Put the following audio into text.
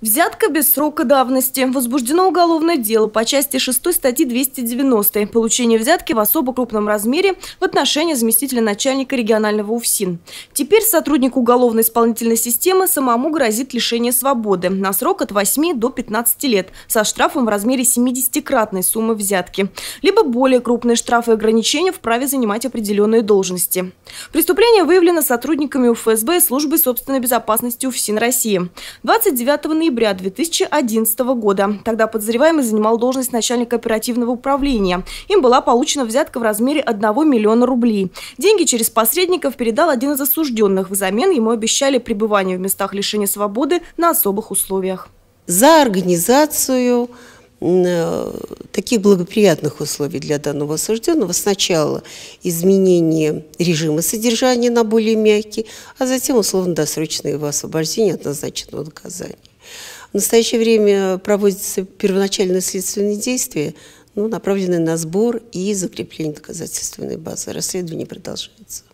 Взятка без срока давности. Возбуждено уголовное дело по части 6 статьи 290 «Получение взятки в особо крупном размере в отношении заместителя начальника регионального УФСИН». Теперь сотруднику уголовной исполнительной системы самому грозит лишение свободы на срок от 8 до 15 лет со штрафом в размере 70-кратной суммы взятки, либо более крупные штрафы и ограничения в праве занимать определенные должности. Преступление выявлено сотрудниками УФСБ и службы собственной безопасности УФСИН России. 29 ноября ноября 2011 года. Тогда подозреваемый занимал должность начальника оперативного управления. Им была получена взятка в размере 1 миллиона рублей. Деньги через посредников передал один из осужденных. Взамен ему обещали пребывание в местах лишения свободы на особых условиях. За организацию Э, таких благоприятных условий для данного осужденного. Сначала изменение режима содержания на более мягкий, а затем условно-досрочное его освобождение от назначенного наказания. В настоящее время проводятся первоначальные следственные действия, ну, направленные на сбор и закрепление доказательственной базы. Расследование продолжается.